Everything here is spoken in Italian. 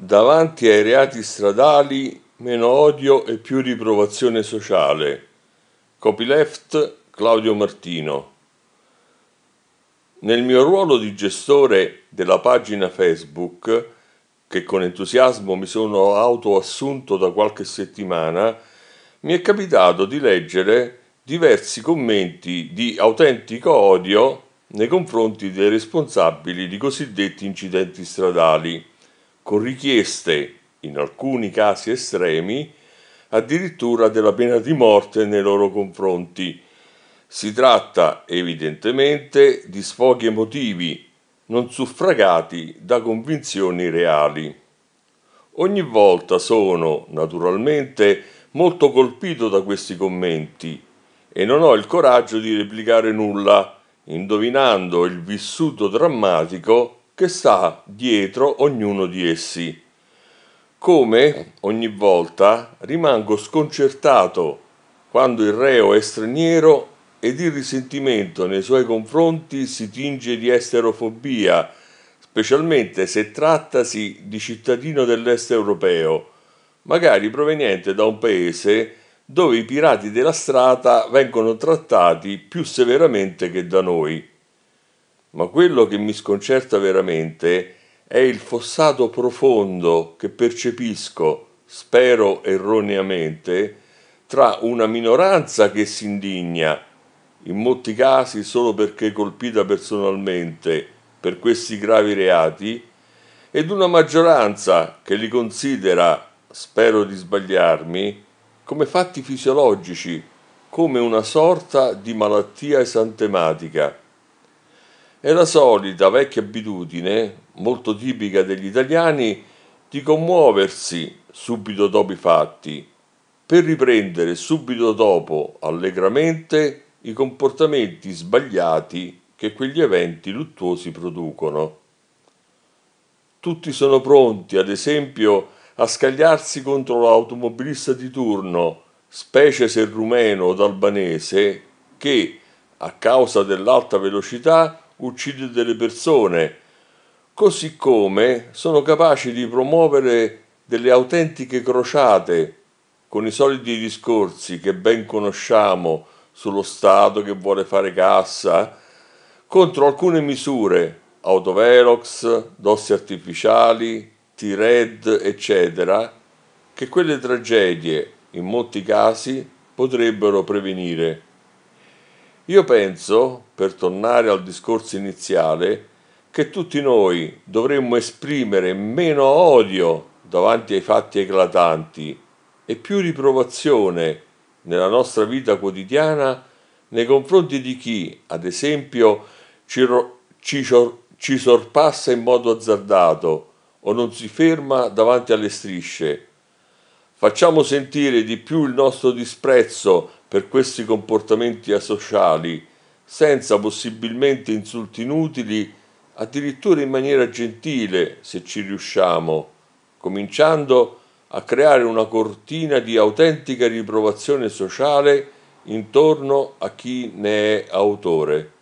davanti ai reati stradali meno odio e più riprovazione sociale. Copyleft Claudio Martino. Nel mio ruolo di gestore della pagina Facebook, che con entusiasmo mi sono autoassunto da qualche settimana, mi è capitato di leggere diversi commenti di autentico odio nei confronti dei responsabili di cosiddetti incidenti stradali con richieste, in alcuni casi estremi, addirittura della pena di morte nei loro confronti. Si tratta evidentemente di sfoghi emotivi non suffragati da convinzioni reali. Ogni volta sono, naturalmente, molto colpito da questi commenti e non ho il coraggio di replicare nulla, indovinando il vissuto drammatico che sta dietro ognuno di essi. Come ogni volta rimango sconcertato quando il reo è straniero ed il risentimento nei suoi confronti si tinge di esterofobia, specialmente se trattasi di cittadino dell'est europeo, magari proveniente da un paese dove i pirati della strada vengono trattati più severamente che da noi ma quello che mi sconcerta veramente è il fossato profondo che percepisco, spero erroneamente, tra una minoranza che si indigna, in molti casi solo perché colpita personalmente per questi gravi reati, ed una maggioranza che li considera, spero di sbagliarmi, come fatti fisiologici, come una sorta di malattia esantematica. È la solita vecchia abitudine, molto tipica degli italiani, di commuoversi subito dopo i fatti, per riprendere subito dopo allegramente i comportamenti sbagliati che quegli eventi luttuosi producono. Tutti sono pronti, ad esempio, a scagliarsi contro l'automobilista di turno, specie se rumeno o albanese, che, a causa dell'alta velocità, uccidere delle persone, così come sono capaci di promuovere delle autentiche crociate con i soliti discorsi che ben conosciamo sullo Stato che vuole fare cassa contro alcune misure, autovelox, dossi artificiali, T-RED, eccetera, che quelle tragedie, in molti casi, potrebbero prevenire. Io penso, per tornare al discorso iniziale, che tutti noi dovremmo esprimere meno odio davanti ai fatti eclatanti e più riprovazione nella nostra vita quotidiana nei confronti di chi, ad esempio, ci, ro- ci, sor- ci sorpassa in modo azzardato o non si ferma davanti alle strisce Facciamo sentire di più il nostro disprezzo per questi comportamenti asociali, senza possibilmente insulti inutili, addirittura in maniera gentile, se ci riusciamo, cominciando a creare una cortina di autentica riprovazione sociale intorno a chi ne è autore.